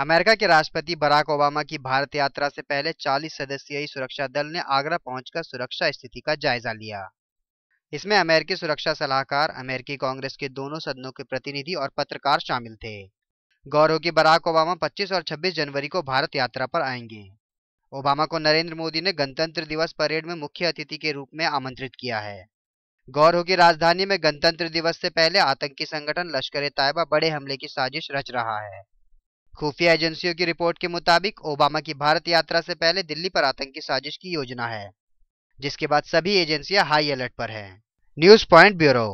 America के राष्ट्रपति Barack Obama की भारत यात्रा से पहले 40 सदस्यीय सुरक्षा दल ने आगरा पहुंचकर सुरक्षा स्थिति का जायजा लिया इसमें अमेरिकी सुरक्षा सलाहकार अमेरिकी कांग्रेस के दोनों सदनों के प्रतिनिधि और पत्रकार शामिल थे गौरव की बराक ओबामा 25 और 26 जनवरी को भारत यात्रा पर आएंगे ओबामा को नरेंद्र मोदी ने गणतंत्र दिवस परेड में मुख्य अतिथि के रूप में आमंत्रित किया है गौरव की राजधानी में गणतंत्र दिवस से पहले आतंकी संगठन लश्कर ए तायबा बड़े हमले की साजिश रच रहा है खुफिया एजेंसियों की रिपोर्ट के मुताबिक ओबामा की भारत यात्रा से पहले दिल्ली पर आतंकी साजिश की योजना है जिसके बाद सभी एजेंसियां हाई अलर्ट पर हैं न्यूज पॉइंट ब्यूरो